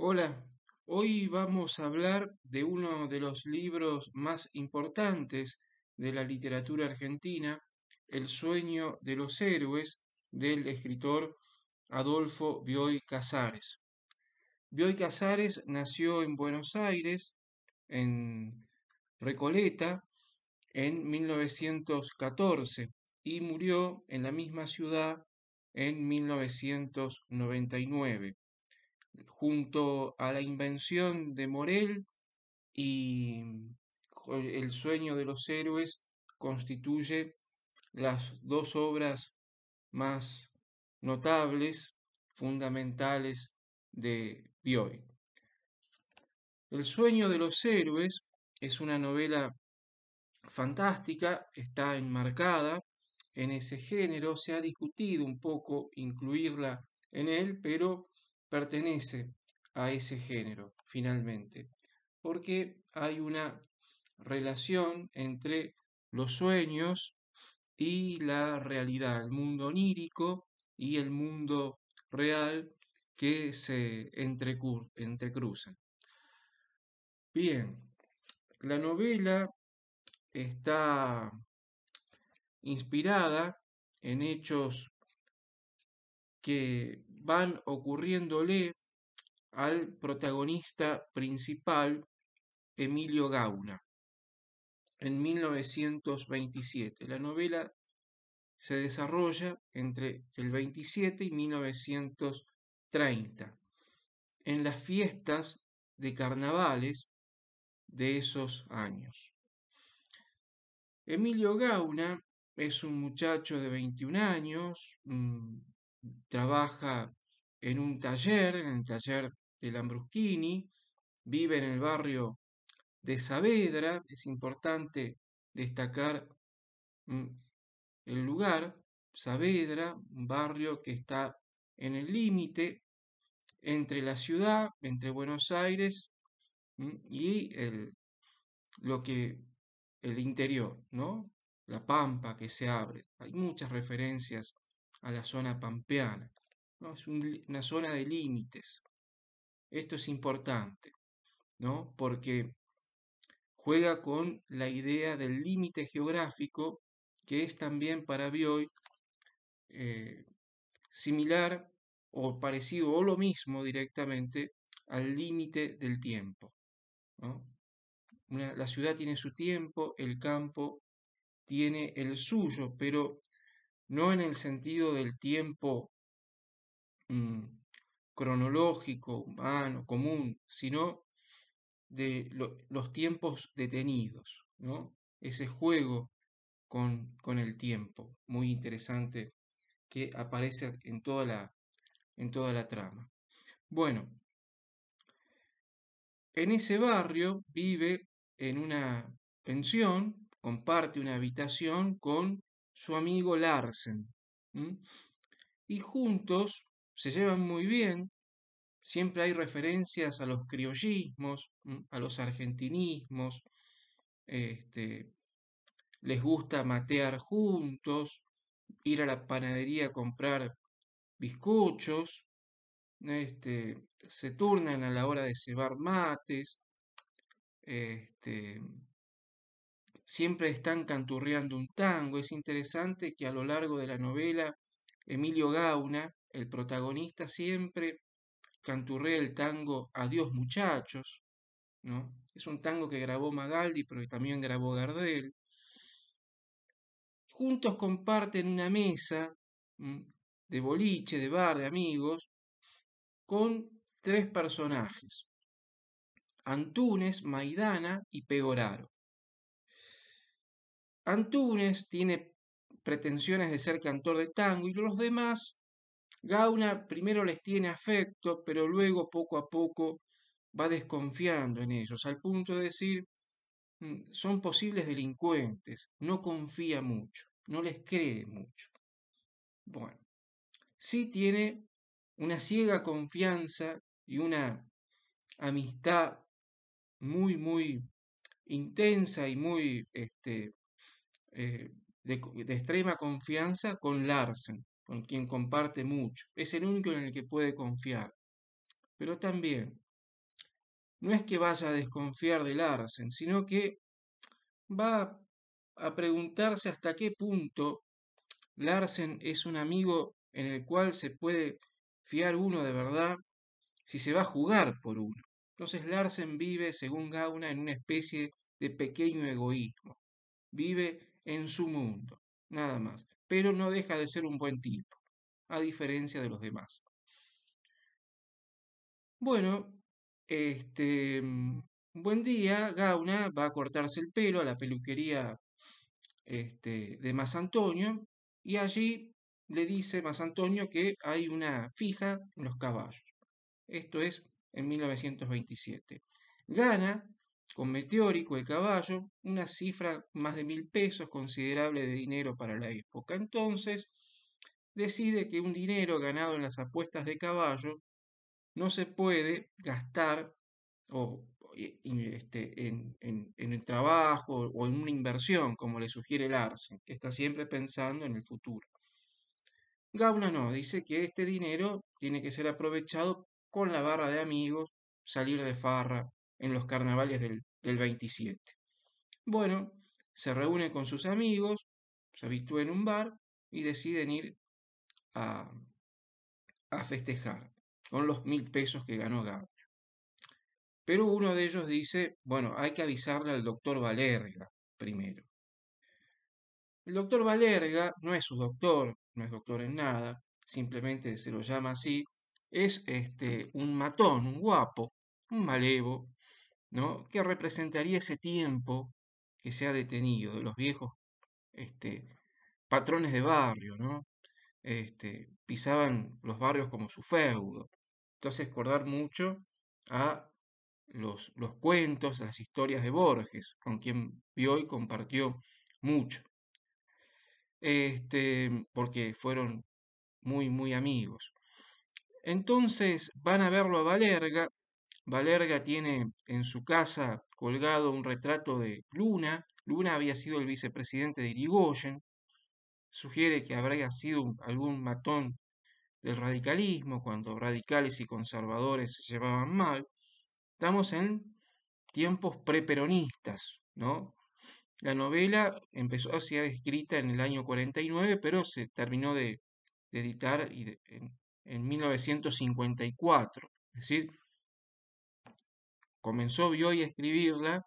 Hola, hoy vamos a hablar de uno de los libros más importantes de la literatura argentina, El sueño de los héroes, del escritor Adolfo Bioy Casares. Bioy Casares nació en Buenos Aires, en Recoleta, en 1914 y murió en la misma ciudad en 1999 junto a la invención de Morel y mm, el sueño de los héroes constituye las dos obras más notables, fundamentales de Bioy. El sueño de los héroes es una novela fantástica, está enmarcada en ese género, se ha discutido un poco incluirla en él, pero pertenece a ese género, finalmente, porque hay una relación entre los sueños y la realidad, el mundo onírico y el mundo real que se entrecruzan. Bien, la novela está inspirada en hechos que van ocurriéndole al protagonista principal, Emilio Gauna, en 1927. La novela se desarrolla entre el 27 y 1930, en las fiestas de carnavales de esos años. Emilio Gauna es un muchacho de 21 años, mm, trabaja en un taller, en el taller de Lambruschini, vive en el barrio de Saavedra, es importante destacar mm, el lugar, Saavedra, un barrio que está en el límite entre la ciudad, entre Buenos Aires mm, y el, lo que, el interior, ¿no? La pampa que se abre. Hay muchas referencias a la zona pampeana. Es una zona de límites. Esto es importante, ¿no? Porque juega con la idea del límite geográfico, que es también para Bioy eh, similar o parecido o lo mismo directamente al límite del tiempo. la ciudad tiene su tiempo, el campo tiene el suyo, pero no en el sentido del tiempo Mm, cronológico, humano, común, sino de los tiempos detenidos, ¿no? Ese juego con, con, el tiempo, muy interesante, que aparece en toda la, en toda la trama. Bueno, en ese barrio vive en una pensión, comparte una habitación con su amigo Larsen. Y juntos se llevan muy bien, siempre hay referencias a los criollismos, mm, a los argentinismos, este, les gusta matear juntos, ir a la panadería a comprar bizcochos, este, se turnan a la hora de cebar mates, este, siempre están canturreando un tango. Es interesante que a lo largo de la novela, Emilio Gauna el protagonista siempre canturrea el tango Adiós muchachos, ¿no? Es un tango que grabó Magaldi, pero que también grabó Gardel. Juntos comparten una mesa de boliche, de bar, de amigos, con tres personajes. Antunes, Maidana y Pegoraro. Antunes tiene pretensiones de ser cantor de tango y los demás Gauna primero les tiene afecto, pero luego poco a poco va desconfiando en ellos, al punto de decir, mm, son posibles delincuentes, no confía mucho, no les cree mucho. Bueno, sí tiene una ciega confianza y una amistad muy, muy intensa y muy este, eh, de, extrema confianza con Larsen con quien comparte mucho, es el único en el que puede confiar. Pero también, no es que vaya a desconfiar de Larsen, sino que va a preguntarse hasta qué punto Larsen es un amigo en el cual se puede fiar uno de verdad si se va a jugar por uno. Entonces Larsen vive, según Gauna, en una especie de pequeño egoísmo. Vive en su mundo, nada más pero no deja de ser un buen tipo, a diferencia de los demás. Bueno, este, mm, buen día, Gauna va a cortarse el pelo a la peluquería este, de Más Antonio y allí le dice Más Antonio que hay una fija en los caballos. Esto es en 1927. Gana con Meteórico, el caballo, una cifra más de mil pesos, considerable de dinero para la época. Entonces, decide que un dinero ganado en las apuestas de caballo no se puede gastar o, eh, este, en, el trabajo o en una inversión, como le sugiere el Larsen, que está siempre pensando en el futuro. Gauna no, dice que este dinero tiene que ser aprovechado con la barra de amigos, salir de farra, en los carnavales del, 27. Bueno, se reúne con sus amigos, se habitúa en un bar y deciden ir a, a festejar con los mil pesos que ganó Gabriel. Pero uno de ellos dice, bueno, hay que avisarle al doctor Valerga primero. El doctor Valerga no es su doctor, no es doctor en nada, simplemente se lo llama así, es este, un matón, un guapo, un malevo, ¿no? que representaría ese tiempo que se ha detenido de los viejos este, patrones de barrio, ¿no? Este, pisaban los barrios como su feudo. Entonces, acordar mucho a los, los cuentos, las historias de Borges, con quien vio y compartió mucho. Este, porque fueron muy, muy amigos. Entonces van a verlo a Valerga Valerga tiene en su casa colgado un retrato de Luna. Luna había sido el vicepresidente de Irigoyen. Sugiere que habría sido algún matón del radicalismo cuando radicales y conservadores se llevaban mal. Estamos en tiempos preperonistas, ¿no? La novela empezó a ser escrita en el año 49, pero se terminó de, editar en, en 1954. Es decir, Comenzó Bioy a escribirla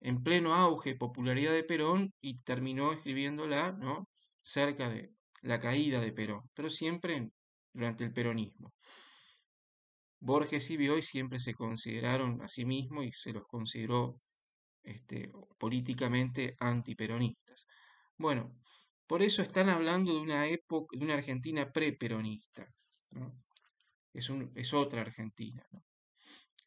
en pleno auge, popularidad de Perón, y terminó escribiéndola ¿no? cerca de la caída de Perón, pero siempre durante el peronismo. Borges y Bioy siempre se consideraron a sí mismos y se los consideró este, políticamente antiperonistas. Bueno, por eso están hablando de una época, de una Argentina preperonista. peronista Es, es otra Argentina. ¿no?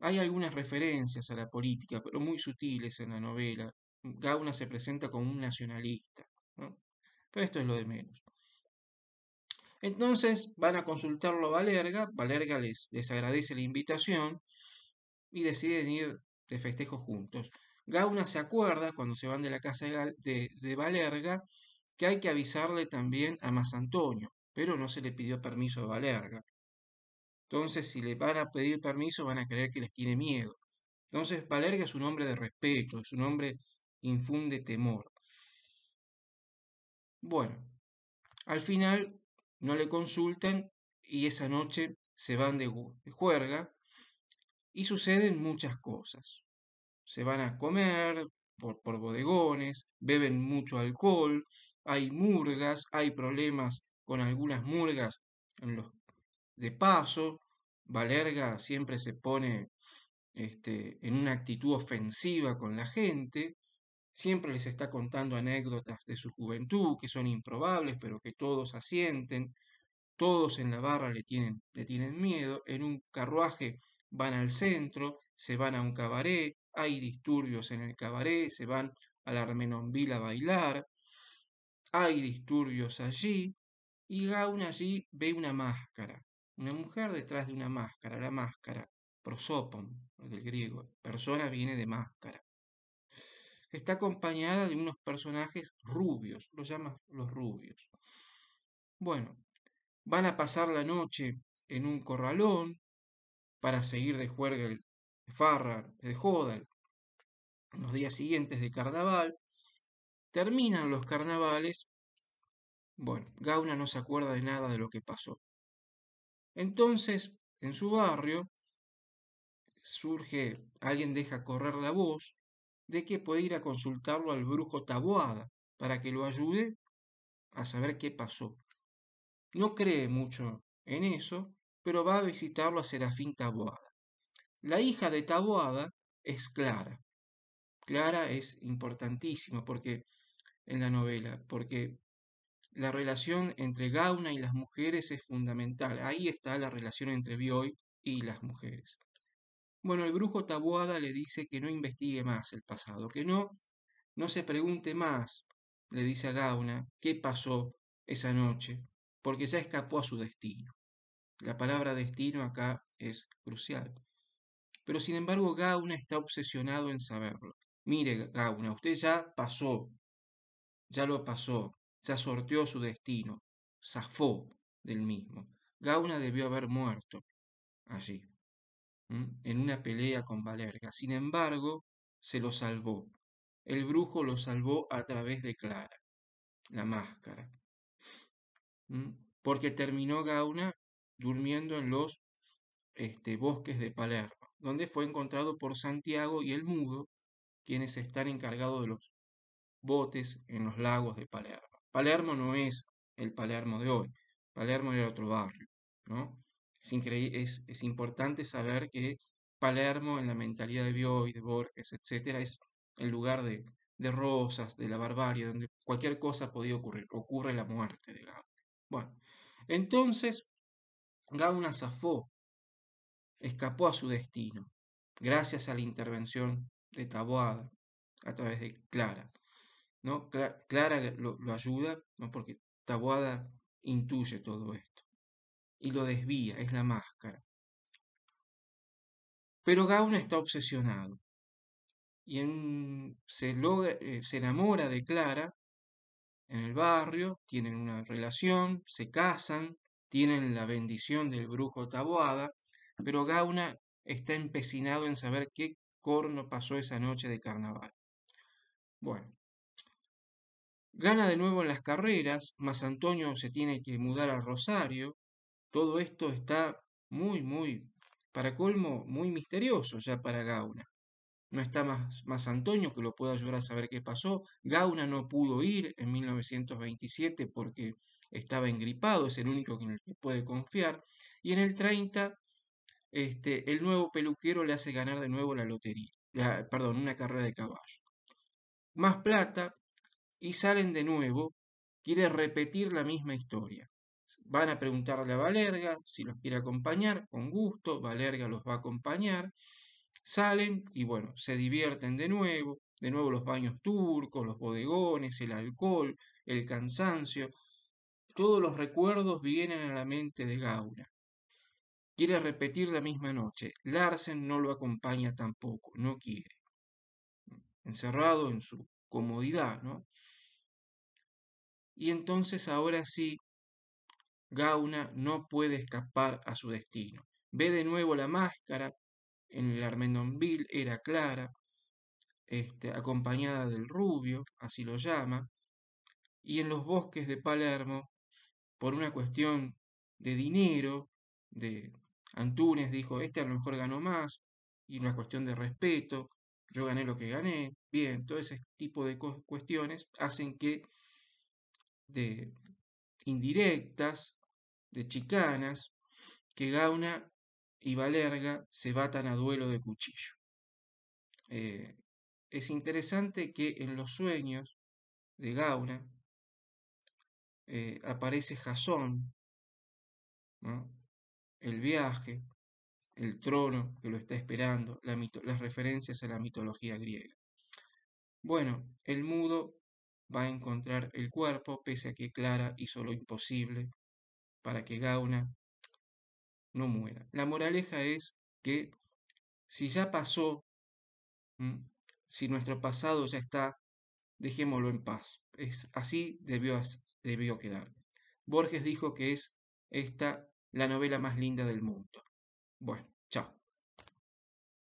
Hay algunas referencias a la política, pero muy sutiles en la novela. Gauna se presenta como un nacionalista, pero esto es lo de menos. Entonces van a consultarlo a Valerga, Valerga les, les agradece la invitación y deciden ir de festejo juntos. Gauna se acuerda cuando se van de la casa de, Valerga que hay que avisarle también a Más Antonio, pero no se le pidió permiso a Valerga. Entonces, si le van a pedir permiso, van a creer que les tiene miedo. Entonces, Valerga es un hombre de respeto, es un hombre que infunde temor. Bueno, al final no le consultan y esa noche se van de, juerga y suceden muchas cosas. Se van a comer por, por bodegones, beben mucho alcohol, hay murgas, hay problemas con algunas murgas en los de paso, Valerga siempre se pone este, en una actitud ofensiva con la gente, siempre les está contando anécdotas de su juventud que son improbables, pero que todos asienten, todos en la barra le tienen, miedo, en un carruaje van al centro, se van a un cabaret, hay disturbios en el cabaret, se van al la Armenonville a bailar, hay disturbios allí, y Gaun allí ve una máscara, una mujer detrás de una máscara, la máscara, prosopon, del griego, persona viene de máscara, que está acompañada de unos personajes rubios, los llaman los rubios. Bueno, van a pasar la noche en un corralón para seguir de juerga el farra, de Jodal. los días siguientes de carnaval. Terminan los carnavales. Bueno, Gauna no se acuerda de nada de lo que pasó. Entonces, en su barrio, surge, alguien deja correr la voz de que puede ir a consultarlo al brujo Taboada para que lo ayude a saber qué pasó. No cree mucho en eso, pero va a visitarlo a Serafín Taboada. La hija de Taboada es Clara. Clara es importantísima porque en la novela, porque la relación entre Gauna y las mujeres es fundamental. Ahí está la relación entre Bioy y las mujeres. Bueno, el brujo Tabuada le dice que no investigue más el pasado, que no, no se pregunte más, le dice a Gauna, qué pasó esa noche, porque ya escapó a su destino. La palabra destino acá es crucial. Pero sin embargo, Gauna está obsesionado en saberlo. Mire, Gauna, usted ya pasó, ya lo pasó, se sorteó su destino, zafó del mismo. Gauna debió haber muerto allí, en una pelea con Valerga. Sin embargo, se lo salvó. El brujo lo salvó a través de Clara, la máscara. Porque terminó Gauna durmiendo en los este, bosques de Palermo, donde fue encontrado por Santiago y el Mudo, quienes están encargados de los botes en los lagos de Palermo. Palermo no es el Palermo de hoy, Palermo era otro barrio, ¿no? Es, importante saber que Palermo en la mentalidad de Bioy, de Borges, etcétera, es el lugar de, rosas, de la barbarie, donde cualquier cosa podía ocurrir, ocurre la muerte de Gaúna. Bueno, entonces Gauna zafó, escapó a su destino, gracias a la intervención de Taboada a través de Clara. Clara lo, ayuda, Porque Taboada intuye todo esto y lo desvía, es la máscara. Pero Gauna está obsesionado y en, se, eh, se enamora de Clara en el barrio, tienen una relación, se casan, tienen la bendición del brujo Taboada, pero Gauna está empecinado en saber qué corno pasó esa noche de carnaval. Bueno, Gana de nuevo en las carreras, más Antonio se tiene que mudar al Rosario. Todo esto está muy, muy, para colmo, muy misterioso ya para Gauna. No está más, más Antonio que lo pueda ayudar a saber qué pasó. Gauna no pudo ir en 1927 porque estaba engripado, es el único en el que puede confiar. Y en el 30, este, el nuevo peluquero le hace ganar de nuevo la lotería, perdón, una carrera de caballo. Más plata, y salen de nuevo, quiere repetir la misma historia. Van a preguntarle a Valerga si los quiere acompañar, con gusto, Valerga los va a acompañar. Salen y bueno, se divierten de nuevo, de nuevo los baños turcos, los bodegones, el alcohol, el cansancio, todos los recuerdos vienen a la mente de Gaura. Quiere repetir la misma noche. Larsen no lo acompaña tampoco, no quiere. Encerrado en su comodidad, ¿no? y entonces ahora sí, Gauna no puede escapar a su destino. Ve de nuevo la máscara, en el Armendonville era clara, este, acompañada del rubio, así lo llama, y en los bosques de Palermo, por una cuestión de dinero, de Antunes dijo, este a lo mejor ganó más, y una cuestión de respeto, yo gané lo que gané, bien, todo ese tipo de cuestiones hacen que de indirectas, de chicanas, que Gauna y Valerga se batan a duelo de cuchillo. Eh, es interesante que en los sueños de Gauna eh, aparece Jasón, el viaje, el trono que lo está esperando, las referencias a la mitología griega. Bueno, el mudo va a encontrar el cuerpo, pese a que Clara hizo lo imposible para que Gauna no muera. La moraleja es que si ya pasó, si nuestro pasado ya está, dejémoslo en paz. Es, así debió, debió quedar. Borges dijo que es esta la novela más linda del mundo. Bueno,